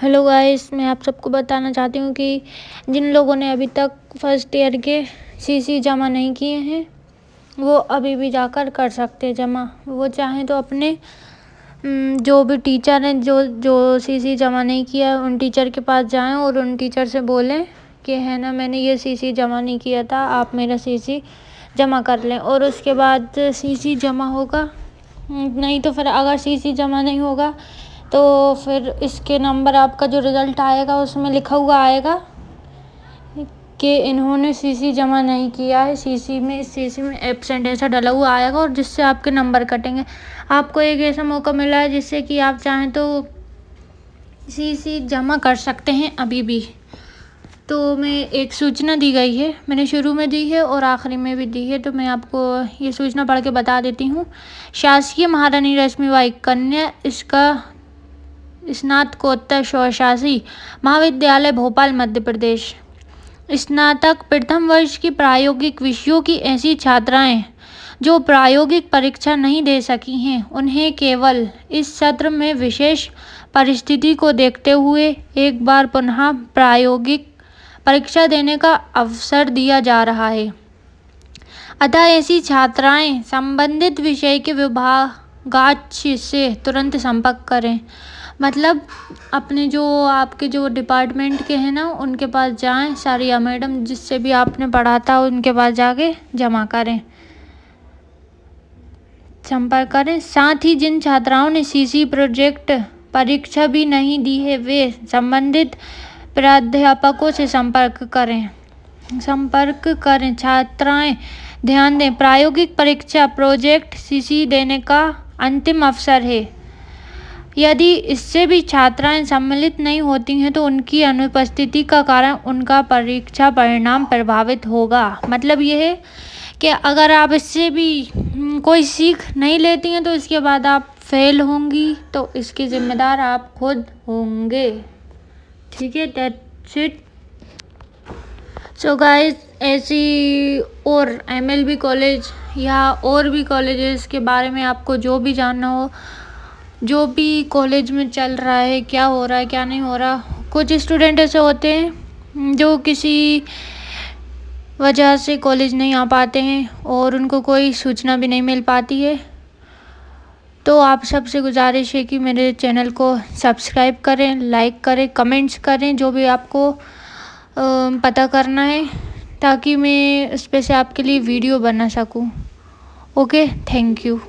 hello guys मैं आप सबको बताना चाहती हूँ कि जिन लोगों ने अभी तक फर्स्ट ईयर के सीसी जमा नहीं किए हैं वो अभी भी जाकर कर सकते हैं जमा वो चाहें तो अपने जो भी टीचर हैं जो जो सीसी जमा नहीं किया है उन टीचर के पास जाएं और उन टीचर से बोलें कि है ना मैंने ये सीसी जमा नहीं किया था आप मेरा सीसी जमा कर लें और उसके बाद सीसी जमा होगा नहीं तो फिर अगर सीसी जमा नहीं होगा तो फिर इसके नंबर आपका जो रिज़ल्ट आएगा उसमें लिखा हुआ आएगा कि इन्होंने सीसी जमा नहीं किया है सीसी में इस सीसी में एबसेंट ऐसा डला हुआ आएगा और जिससे आपके नंबर कटेंगे आपको एक ऐसा मौका मिला है जिससे कि आप चाहें तो सीसी जमा कर सकते हैं अभी भी तो मैं एक सूचना दी गई है मैंने शुरू में दी है और आखिरी में भी दी है तो मैं आपको ये सूचना पढ़ के बता देती हूँ शासकीय महारानी रश्मिबाई कन्या इसका स्नातकोत्तर स्वशासी महाविद्यालय भोपाल मध्य प्रदेश स्नातक प्रथम वर्ष की प्रायोगिक विषयों की ऐसी छात्राएं जो प्रायोगिक परीक्षा नहीं दे सकी हैं उन्हें केवल इस सत्र में विशेष परिस्थिति को देखते हुए एक बार पुनः प्रायोगिक परीक्षा देने का अवसर दिया जा रहा है अतः ऐसी छात्राएं संबंधित विषय के विभागाच्य से तुरंत संपर्क करें मतलब अपने जो आपके जो डिपार्टमेंट के हैं ना उनके पास जाएं सारिया मैडम जिससे भी आपने पढ़ा था उनके पास जाके जमा करें संपर्क करें साथ ही जिन छात्राओं ने सीसी प्रोजेक्ट परीक्षा भी नहीं दी है वे संबंधित प्राध्यापकों से संपर्क करें संपर्क करें छात्राएं ध्यान दें प्रायोगिक परीक्षा प्रोजेक्ट सीसी देने का अंतिम अवसर है यदि इससे भी छात्राएं सम्मिलित नहीं होती हैं तो उनकी अनुपस्थिति का कारण उनका परीक्षा परिणाम प्रभावित होगा मतलब यह है कि अगर आप इससे भी हम्म, कोई सीख नहीं लेती हैं तो इसके बाद आप फेल होंगी तो इसके ज़िम्मेदार आप खुद होंगे ठीक है डेट्स इट सो गाइस ऐसी और एमएलबी कॉलेज या और भी कॉलेजेस के बारे में आपको जो भी जानना हो जो भी कॉलेज में चल रहा है क्या हो रहा है क्या नहीं हो रहा कुछ स्टूडेंट ऐसे होते हैं जो किसी वजह से कॉलेज नहीं आ पाते हैं और उनको कोई सूचना भी नहीं मिल पाती है तो आप सबसे गुजारिश है कि मेरे चैनल को सब्सक्राइब करें लाइक करें कमेंट्स करें जो भी आपको पता करना है ताकि मैं उस पर से आपके लिए वीडियो बना सकूं ओके थैंक यू